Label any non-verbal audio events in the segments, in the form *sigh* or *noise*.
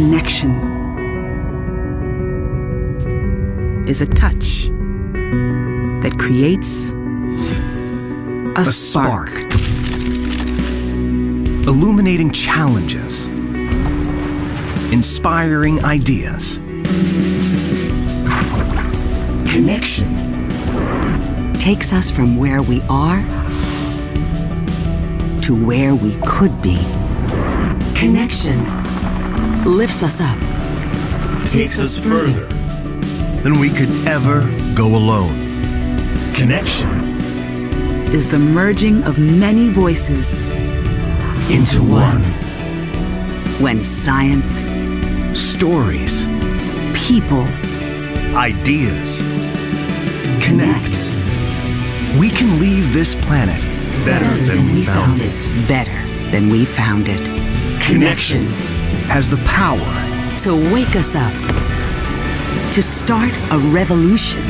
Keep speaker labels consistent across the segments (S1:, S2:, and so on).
S1: connection is a touch that creates a, a spark. spark. Illuminating
S2: challenges, inspiring ideas. Connection takes us
S3: from where we are to where we could be. Connection lifts us up,
S2: takes us further than we could ever go alone. Connection
S3: is the merging of many voices into one. When science, stories, people, ideas connect, we can leave this planet better, than, we found, found it. Better than we found it. Connection has the power to wake us up,
S2: to start a revolution,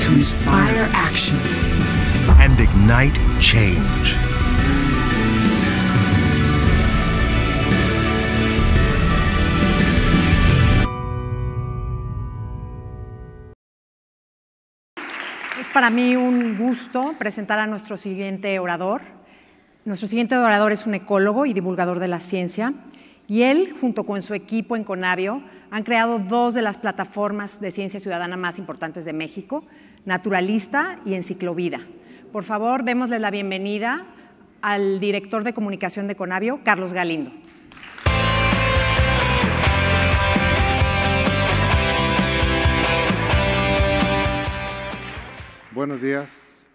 S2: to
S3: inspire
S1: action,
S2: and ignite change. Es para mí un gusto presentar a nuestro siguiente orador. Nuestro siguiente orador es un ecólogo y divulgador de la ciencia. Y él, junto con su equipo en Conavio, han creado dos de las plataformas de ciencia ciudadana más importantes de México, Naturalista y Enciclovida. Por favor, démosle la bienvenida al director de comunicación de Conavio, Carlos Galindo.
S4: Buenos días.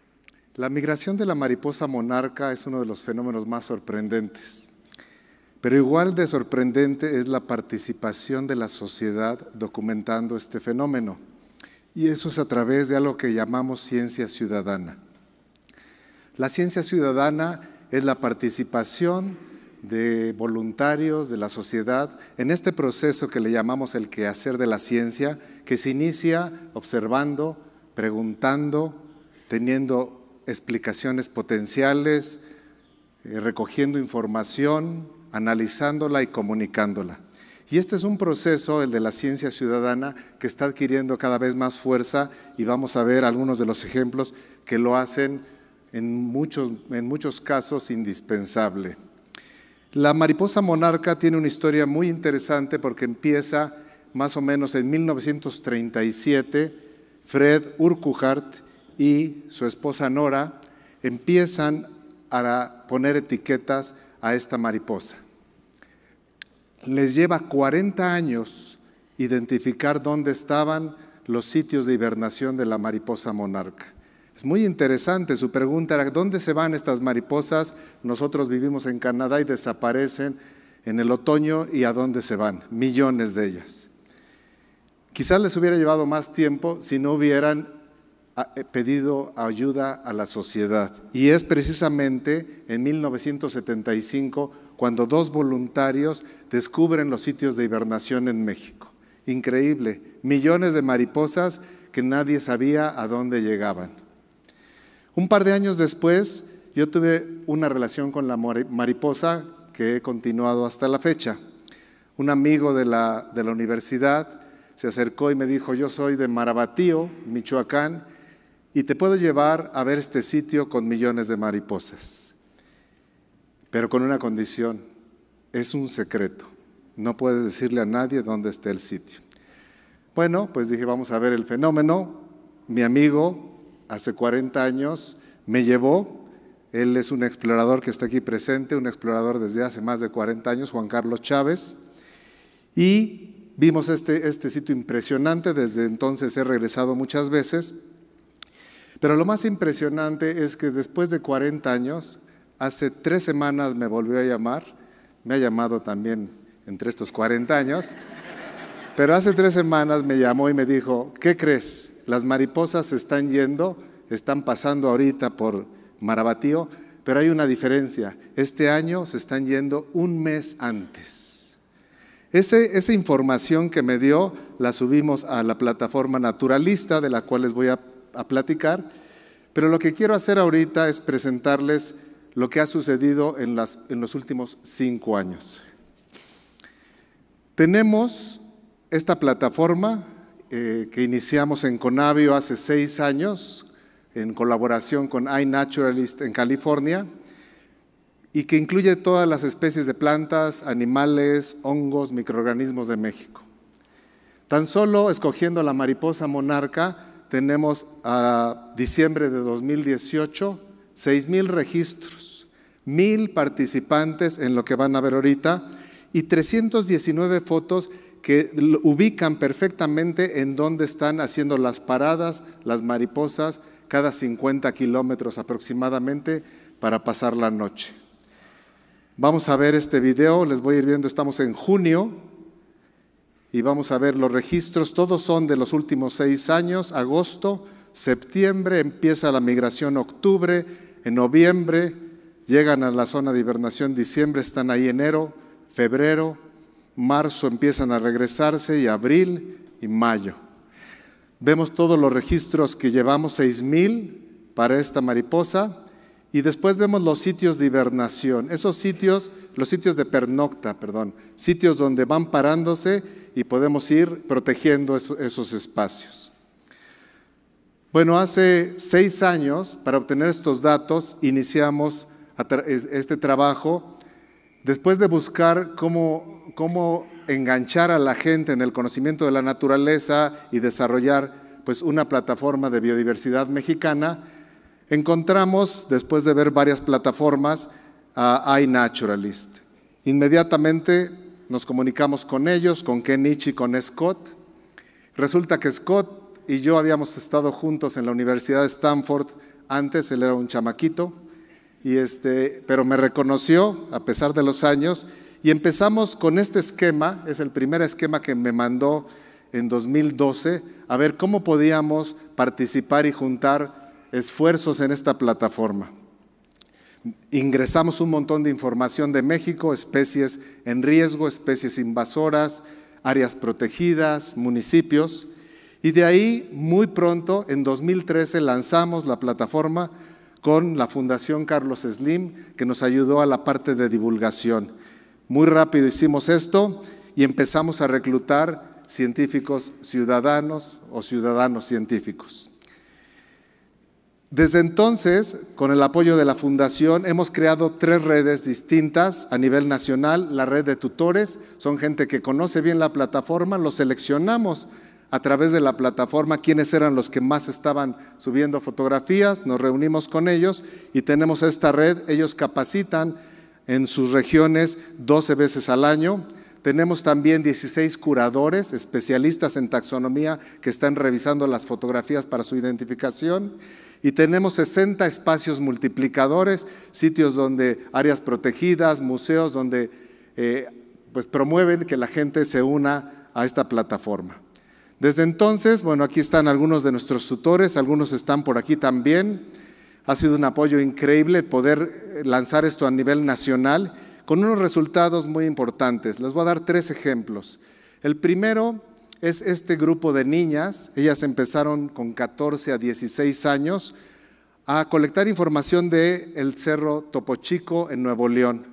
S4: La migración de la mariposa monarca es uno de los fenómenos más sorprendentes. Pero igual de sorprendente es la participación de la sociedad documentando este fenómeno. Y eso es a través de algo que llamamos ciencia ciudadana. La ciencia ciudadana es la participación de voluntarios de la sociedad en este proceso que le llamamos el quehacer de la ciencia, que se inicia observando, preguntando, teniendo explicaciones potenciales, eh, recogiendo información, analizándola y comunicándola. Y este es un proceso, el de la ciencia ciudadana, que está adquiriendo cada vez más fuerza y vamos a ver algunos de los ejemplos que lo hacen en muchos, en muchos casos indispensable. La mariposa monarca tiene una historia muy interesante porque empieza más o menos en 1937. Fred Urquhart y su esposa Nora empiezan a poner etiquetas a esta mariposa. Les lleva 40 años identificar dónde estaban los sitios de hibernación de la mariposa monarca. Es muy interesante, su pregunta era, ¿dónde se van estas mariposas? Nosotros vivimos en Canadá y desaparecen en el otoño y a dónde se van, millones de ellas. Quizás les hubiera llevado más tiempo si no hubieran ha eh, pedido ayuda a la sociedad. Y es precisamente en 1975 cuando dos voluntarios descubren los sitios de hibernación en México. Increíble, millones de mariposas que nadie sabía a dónde llegaban. Un par de años después, yo tuve una relación con la mariposa que he continuado hasta la fecha. Un amigo de la, de la universidad se acercó y me dijo, yo soy de Marabatío, Michoacán, y te puedo llevar a ver este sitio con millones de mariposas, pero con una condición, es un secreto, no puedes decirle a nadie dónde está el sitio. Bueno, pues dije, vamos a ver el fenómeno. Mi amigo, hace 40 años, me llevó. Él es un explorador que está aquí presente, un explorador desde hace más de 40 años, Juan Carlos Chávez. Y vimos este, este sitio impresionante. Desde entonces he regresado muchas veces pero lo más impresionante es que después de 40 años, hace tres semanas me volvió a llamar, me ha llamado también entre estos 40 años, pero hace tres semanas me llamó y me dijo, ¿qué crees? Las mariposas se están yendo, están pasando ahorita por Marabatío, pero hay una diferencia. Este año se están yendo un mes antes. esa información que me dio la subimos a la plataforma naturalista de la cual les voy a a platicar, pero lo que quiero hacer ahorita es presentarles lo que ha sucedido en, los últimos cinco años. Tenemos esta plataforma eh, que iniciamos en Conavio hace seis años, en colaboración con iNaturalist en California, y que incluye todas las especies de plantas, animales, hongos, microorganismos de México. Tan solo escogiendo la mariposa monarca, tenemos a diciembre de 2018 6.000 registros, 1.000 participantes en lo que van a ver ahorita y 319 fotos que ubican perfectamente en dónde están haciendo las paradas, las mariposas, cada 50 kilómetros aproximadamente para pasar la noche. Vamos a ver este video, les voy a ir viendo, estamos en junio, y vamos a ver los registros, todos son de los últimos seis años, agosto, septiembre, empieza la migración octubre, en noviembre llegan a la zona de hibernación, diciembre están ahí enero, febrero, marzo empiezan a regresarse y abril y mayo. Vemos todos los registros que llevamos, seis mil para esta mariposa, y después vemos los sitios de hibernación, esos sitios, los sitios de pernocta, perdón, sitios donde van parándose y podemos ir protegiendo esos, espacios. Bueno, hace seis años, para obtener estos datos, iniciamos este trabajo después de buscar cómo, cómo enganchar a la gente en el conocimiento de la naturaleza y desarrollar pues, una plataforma de biodiversidad mexicana. Encontramos, después de ver varias plataformas, a iNaturalist. Inmediatamente nos comunicamos con ellos, con Kenichi, con Scott. Resulta que Scott y yo habíamos estado juntos en la Universidad de Stanford antes, él era un chamaquito, y este, pero me reconoció a pesar de los años y empezamos con este esquema, es el primer esquema que me mandó en 2012, a ver cómo podíamos participar y juntar esfuerzos en esta plataforma. Ingresamos un montón de información de México, especies en riesgo, especies invasoras, áreas protegidas, municipios. Y de ahí, muy pronto, en 2013, lanzamos la plataforma con la Fundación Carlos Slim, que nos ayudó a la parte de divulgación. Muy rápido hicimos esto y empezamos a reclutar científicos ciudadanos o ciudadanos científicos. Desde entonces, con el apoyo de la Fundación, hemos creado tres redes distintas a nivel nacional. La red de tutores son gente que conoce bien la plataforma, los seleccionamos a través de la plataforma quiénes eran los que más estaban subiendo fotografías, nos reunimos con ellos y tenemos esta red, ellos capacitan en sus regiones 12 veces al año. Tenemos también 16 curadores, especialistas en taxonomía, que están revisando las fotografías para su identificación y tenemos 60 espacios multiplicadores, sitios donde áreas protegidas, museos donde eh, pues promueven que la gente se una a esta plataforma. Desde entonces, bueno, aquí están algunos de nuestros tutores, algunos están por aquí también. Ha sido un apoyo increíble poder eh, lanzar esto a nivel nacional con unos resultados muy importantes. Les voy a dar tres ejemplos. El primero es este grupo de niñas, ellas empezaron con 14 a 16 años a colectar información del el Cerro Topochico en Nuevo León.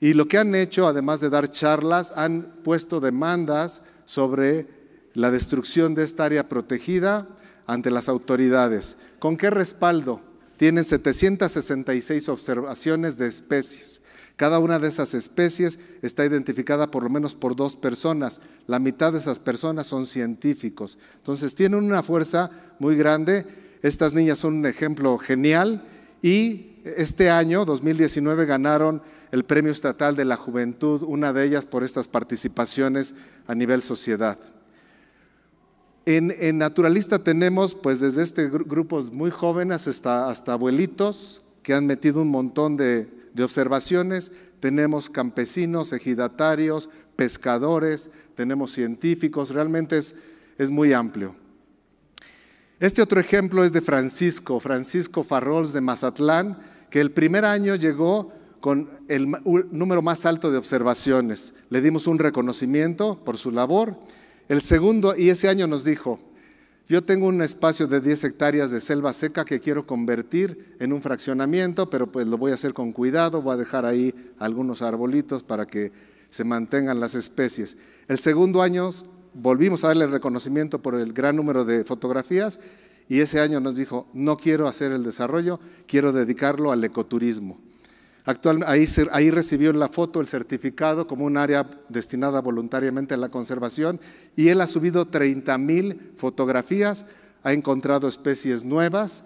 S4: Y lo que han hecho, además de dar charlas, han puesto demandas sobre la destrucción de esta área protegida ante las autoridades. ¿Con qué respaldo? Tienen 766 observaciones de especies. Cada una de esas especies está identificada por lo menos por dos personas. La mitad de esas personas son científicos. Entonces tienen una fuerza muy grande. Estas niñas son un ejemplo genial y este año, 2019, ganaron el Premio Estatal de la Juventud, una de ellas por estas participaciones a nivel sociedad. En, Naturalista tenemos, pues desde este grupos muy jóvenes hasta abuelitos que han metido un montón de de observaciones tenemos campesinos, ejidatarios, pescadores, tenemos científicos, realmente es, es muy amplio. Este otro ejemplo es de Francisco, Francisco Farrols de Mazatlán, que el primer año llegó con el número más alto de observaciones. Le dimos un reconocimiento por su labor. El segundo, y ese año nos dijo, yo tengo un espacio de 10 hectáreas de selva seca que quiero convertir en un fraccionamiento, pero pues lo voy a hacer con cuidado, voy a dejar ahí algunos arbolitos para que se mantengan las especies. El segundo año volvimos a darle reconocimiento por el gran número de fotografías y ese año nos dijo, no quiero hacer el desarrollo, quiero dedicarlo al ecoturismo ahí, recibió la foto el certificado como un área destinada voluntariamente a la conservación y él ha subido 30.000 fotografías, ha encontrado especies nuevas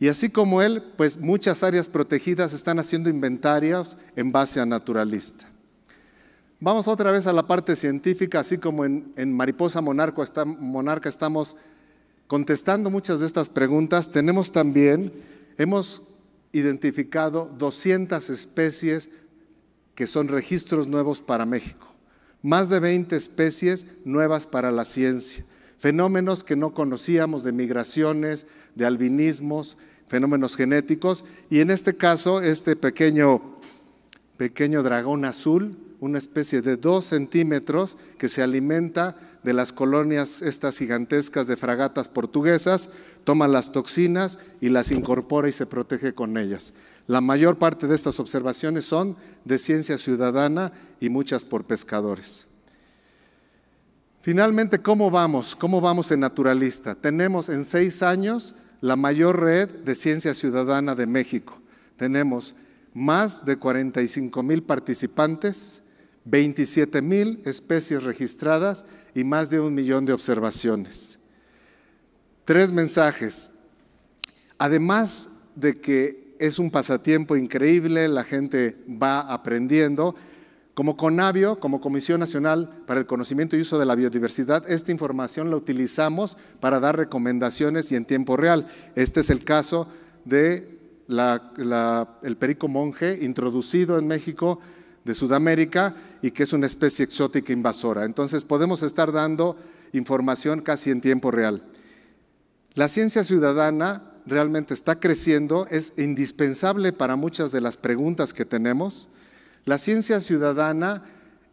S4: y así como él, pues muchas áreas protegidas están haciendo inventarios en base a naturalista. Vamos otra vez a la parte científica, así como en, Mariposa Monarca, Monarca estamos contestando muchas de estas preguntas, tenemos también, hemos identificado 200 especies que son registros nuevos para México, más de 20 especies nuevas para la ciencia, fenómenos que no conocíamos de migraciones, de albinismos, fenómenos genéticos, y en este caso este pequeño, pequeño dragón azul, una especie de 2 centímetros que se alimenta de las colonias estas gigantescas de fragatas portuguesas, toma las toxinas y las incorpora y se protege con ellas. La mayor parte de estas observaciones son de ciencia ciudadana y muchas por pescadores. Finalmente, ¿cómo vamos? ¿Cómo vamos en Naturalista? Tenemos en seis años la mayor red de ciencia ciudadana de México. Tenemos más de 45 mil participantes, 27 mil especies registradas y más de un millón de observaciones. Tres mensajes. Además de que es un pasatiempo increíble, la gente va aprendiendo. Como CONABIO, como Comisión Nacional para el Conocimiento y Uso de la Biodiversidad, esta información la utilizamos para dar recomendaciones y en tiempo real. Este es el caso de el perico monje introducido en México de Sudamérica y que es una especie exótica invasora. Entonces podemos estar dando información casi en tiempo real. La ciencia ciudadana realmente está creciendo, es indispensable para muchas de las preguntas que tenemos. La ciencia ciudadana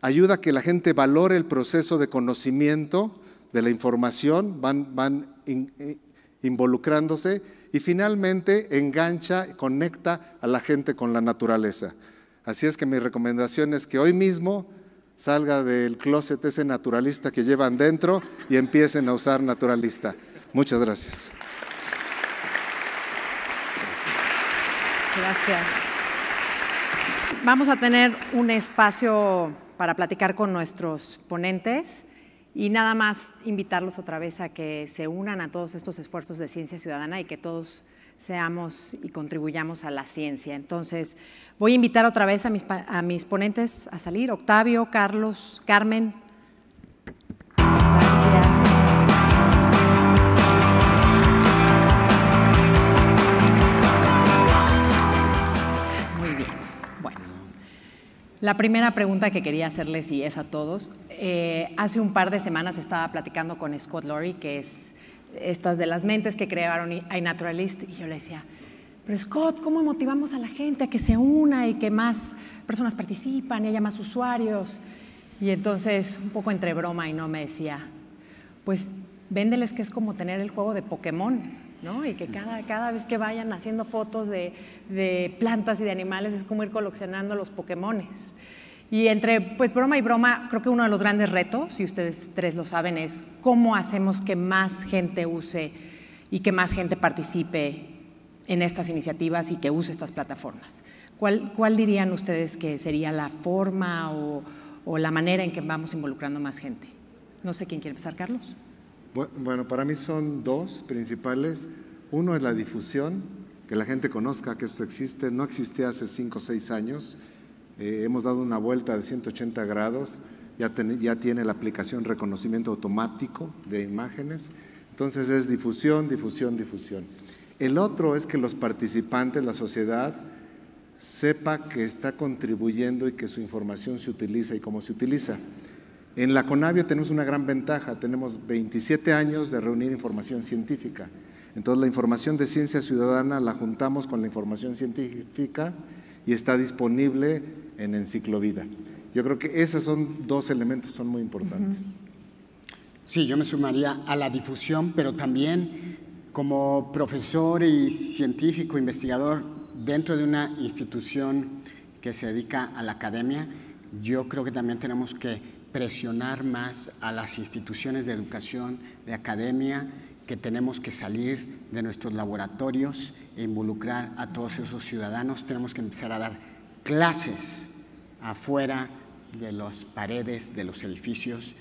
S4: ayuda a que la gente valore el proceso de conocimiento de la información, van, eh, involucrándose y finalmente engancha, conecta a la gente con la naturaleza. Así es que mi recomendación es que hoy mismo salga del closet ese naturalista que llevan dentro y empiecen a usar naturalista. Muchas gracias.
S2: Gracias. Vamos a tener un espacio para platicar con nuestros ponentes y nada más invitarlos otra vez a que se unan a todos estos esfuerzos de ciencia ciudadana y que todos seamos y contribuyamos a la ciencia. Entonces, voy a invitar otra vez a mis, a mis ponentes a salir, Octavio, Carlos, Carmen. Gracias. Muy bien. Bueno, la primera pregunta que quería hacerles y es a todos. Eh, hace un par de semanas estaba platicando con Scott Laurie, que es estas de las mentes que crearon iNaturalist, y yo le decía, pero Scott, ¿cómo motivamos a la gente a que se una y que más personas participan y haya más usuarios? Y entonces, un poco entre broma y no, me decía, pues véndeles que es como tener el juego de Pokémon, ¿no? Y que cada, vez que vayan haciendo fotos de, de plantas y de animales es como ir coleccionando los Pokémones. Y entre pues broma y broma, creo que uno de los grandes retos, si ustedes tres lo saben, es cómo hacemos que más gente use y que más gente participe en estas iniciativas y que use estas plataformas. ¿Cuál, dirían ustedes que sería la forma o, la manera en que vamos involucrando más gente? No sé quién quiere empezar, Carlos.
S4: Bueno, para mí son dos principales. Uno es la difusión, que la gente conozca que esto existe. No existía hace cinco o seis años eh, hemos dado una vuelta de 180 grados, ya, ya tiene la aplicación reconocimiento automático de imágenes. Entonces es difusión, difusión, difusión. El otro es que los participantes, la sociedad, sepa que está contribuyendo y que su información se utiliza y cómo se utiliza. En la Conavio tenemos una gran ventaja, tenemos 27 años de reunir información científica. Entonces la información de ciencia ciudadana la juntamos con la información científica y está disponible en Enciclovida. Yo creo que esos son dos elementos, son muy importantes. Sí, yo me sumaría
S1: a la difusión, pero también como profesor y científico, investigador dentro de una institución que se dedica a la academia, yo creo que también tenemos que presionar más a las instituciones de educación, de academia, que tenemos que salir de nuestros laboratorios e involucrar a todos esos ciudadanos, tenemos que empezar a dar clases afuera de las paredes de los edificios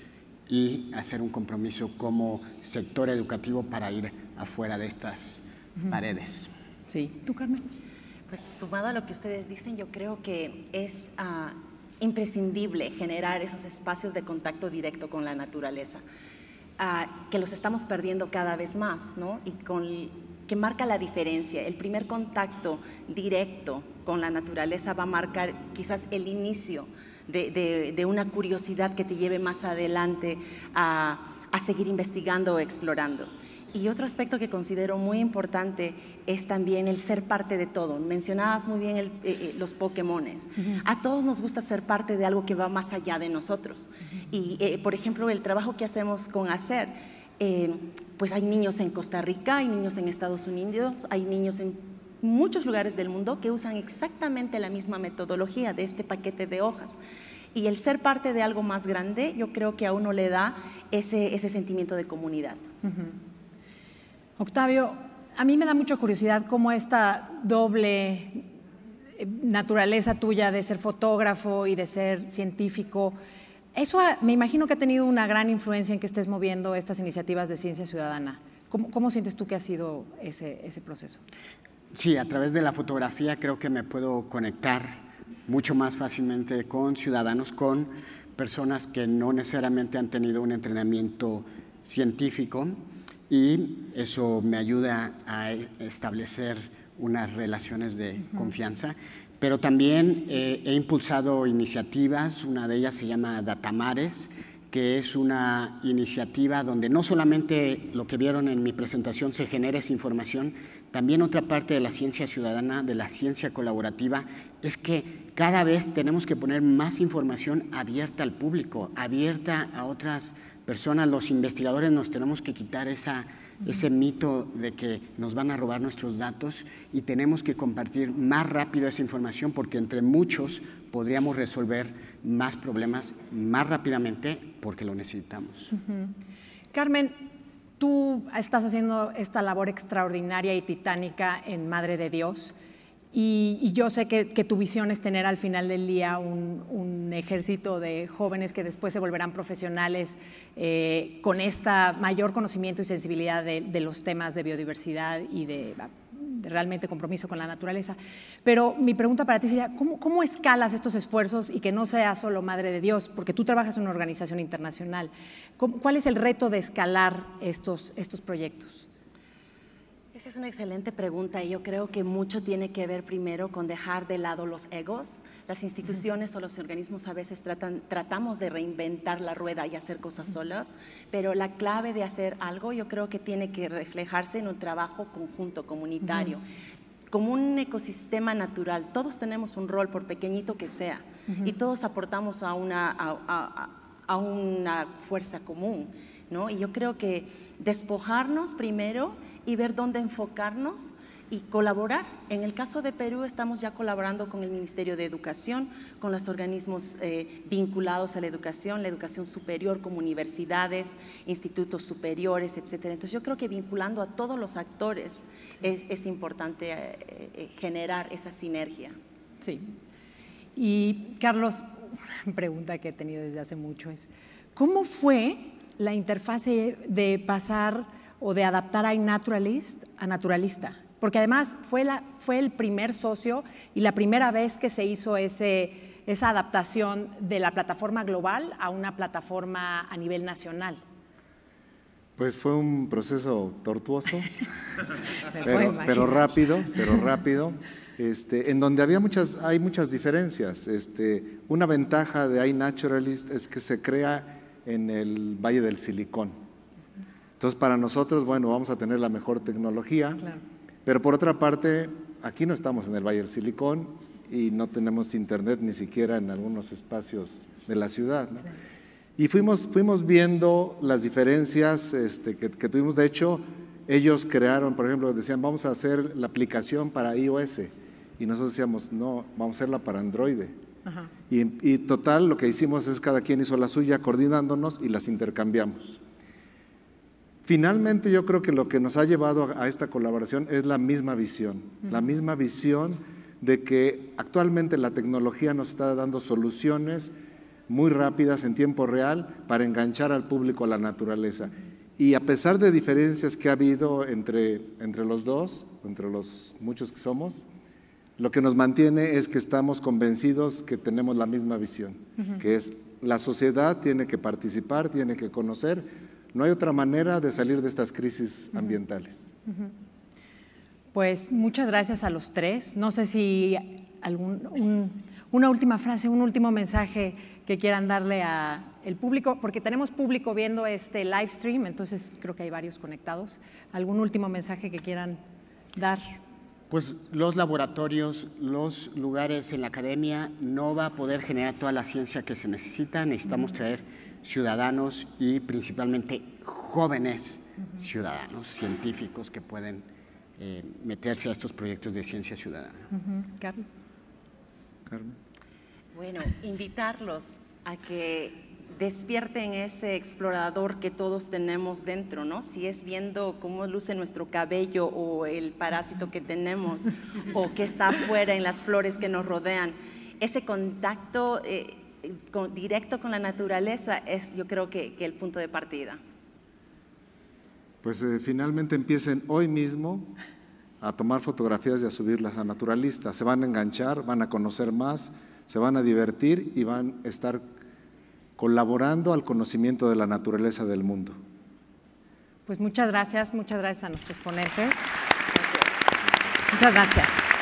S1: y hacer un compromiso como sector educativo para ir afuera de estas paredes. Sí, tú
S3: Carmen. Pues sumado a lo que ustedes dicen, yo creo que es ah, imprescindible generar esos espacios de contacto directo con la naturaleza, ah, que los estamos perdiendo cada vez más, ¿no? Y con, que marca la diferencia, el primer contacto directo con la naturaleza va a marcar quizás el inicio de, una curiosidad que te lleve más adelante a, seguir investigando o explorando. Y otro aspecto que considero muy importante es también el ser parte de todo. Mencionabas muy bien eh, eh, los Pokémones. A todos nos gusta ser parte de algo que va más allá de nosotros. Y, eh, por ejemplo, el trabajo que hacemos con hacer. pues hay niños en Costa Rica, hay niños en Estados Unidos, hay niños en muchos lugares del mundo que usan exactamente la misma metodología de este paquete de hojas. Y el ser parte de algo más grande, yo creo que a uno le da ese, ese sentimiento de comunidad.
S2: Octavio, a mí me da mucha curiosidad cómo esta doble eh, naturaleza tuya de ser fotógrafo y de ser científico, eso me imagino que ha tenido una gran influencia en que estés moviendo estas iniciativas de ciencia ciudadana. ¿Cómo, cómo sientes tú que ha sido ese, ese proceso?
S1: Sí, a través de la fotografía creo que me puedo conectar mucho más fácilmente con ciudadanos, con personas que no necesariamente han tenido un entrenamiento científico y eso me ayuda a establecer unas relaciones de confianza. Pero también eh, he impulsado iniciativas, una de ellas se llama Datamares, que es una iniciativa donde no solamente lo que vieron en mi presentación se genera esa información, también otra parte de la ciencia ciudadana, de la ciencia colaborativa, es que cada vez tenemos que poner más información abierta al público, abierta a otras personas. Los investigadores nos tenemos que quitar esa ese mito de que nos van a robar nuestros datos y tenemos que compartir más rápido esa información porque entre muchos podríamos resolver más problemas más rápidamente porque lo necesitamos.
S2: Carmen, tú estás haciendo esta labor extraordinaria y titánica en Madre de Dios y, yo sé que, tu visión es tener al final del día un, ejército de jóvenes que después se volverán profesionales eh, con esta mayor conocimiento y sensibilidad de, los temas de biodiversidad y ah, de realmente compromiso con la naturaleza. Pero mi pregunta para ti sería, ¿cómo, escalas estos esfuerzos y que no sea solo Madre de Dios? Porque tú trabajas en una organización internacional. ¿Cuál es el reto de escalar estos, estos proyectos?
S3: Esa es una excelente pregunta y yo creo que mucho tiene que ver primero con dejar de lado los egos. Las instituciones o los organismos a veces tratan, tratamos de reinventar la rueda y hacer cosas solas, pero la clave de hacer algo yo creo que tiene que reflejarse en un trabajo conjunto, comunitario. como un ecosistema natural. Todos tenemos un rol, por pequeñito que sea, y todos aportamos a una, a una fuerza común. ¿no? Y yo creo que despojarnos primero y ver dónde enfocarnos y colaborar. En el caso de Perú estamos ya colaborando con el Ministerio de Educación, con los organismos eh, vinculados a la educación, la educación superior, como universidades, institutos superiores, etcétera. Entonces yo creo que vinculando a todos los actores es, es, importante eh, eh, generar esa sinergia. Sí.
S2: Y Carlos, una pregunta que he tenido desde hace mucho es, ¿cómo fue la interfase de pasar o de adaptar a Naturalist a naturalista, porque además fue, la, fue el primer socio y la primera vez que se hizo ese, esa adaptación de la plataforma global a una plataforma a nivel nacional.
S4: Pues fue un proceso tortuoso, *laughs* pero, rápido, pero *laughs* rápido, este, en donde había muchas, hay muchas diferencias. Este, una ventaja de iNaturalist es que se crea en el Valle del Silicón entonces, para nosotros, bueno, vamos a tener la mejor tecnología, pero por otra parte, aquí no estamos en el Valle del Silicón y no tenemos internet ni siquiera en algunos espacios de la ciudad. Y fuimos, fuimos viendo las diferencias este, que, tuvimos. De hecho, ellos crearon, por ejemplo, decían, vamos a hacer la aplicación para iOS. Y nosotros decíamos, no, vamos a hacerla para Android. Y, y total, lo que hicimos es cada quien hizo la suya coordinándonos y las intercambiamos. Finalmente yo creo que lo que nos ha llevado a esta colaboración es la misma visión, la misma visión de que actualmente la tecnología nos está dando soluciones muy rápidas en tiempo real para enganchar al público a la naturaleza. Y a pesar de diferencias que ha habido entre, entre los dos, entre los muchos que somos, lo que nos mantiene es que estamos convencidos que tenemos la misma visión, que es la sociedad tiene que participar, tiene que conocer, no hay otra manera de salir de estas crisis ambientales.
S2: Pues muchas gracias a los tres. No sé si algún, una última frase, un último mensaje que quieran darle a el público, porque tenemos público viendo este live stream, entonces creo que hay varios conectados. ¿Algún último mensaje que quieran dar?
S1: Pues los laboratorios, los lugares en la academia no va a poder generar toda la ciencia que se necesita. Necesitamos traer ciudadanos y principalmente jóvenes ciudadanos, científicos que pueden eh, meterse a estos proyectos de ciencia ciudadana. Carmen. Carmen.
S3: Bueno, invitarlos a que despierten ese explorador que todos tenemos dentro, ¿no? Si es viendo cómo luce nuestro cabello o el parásito que tenemos o que está afuera en las flores que nos rodean, ese contacto eh, directo con la naturaleza es yo creo que, el punto de partida.
S4: Pues eh, finalmente empiecen hoy mismo a tomar fotografías y a subirlas a naturalistas. Se van a enganchar, van a conocer más, se van a divertir y van a estar colaborando al conocimiento de la naturaleza del mundo.
S2: Pues muchas gracias, muchas gracias a nuestros ponentes. Muchas gracias.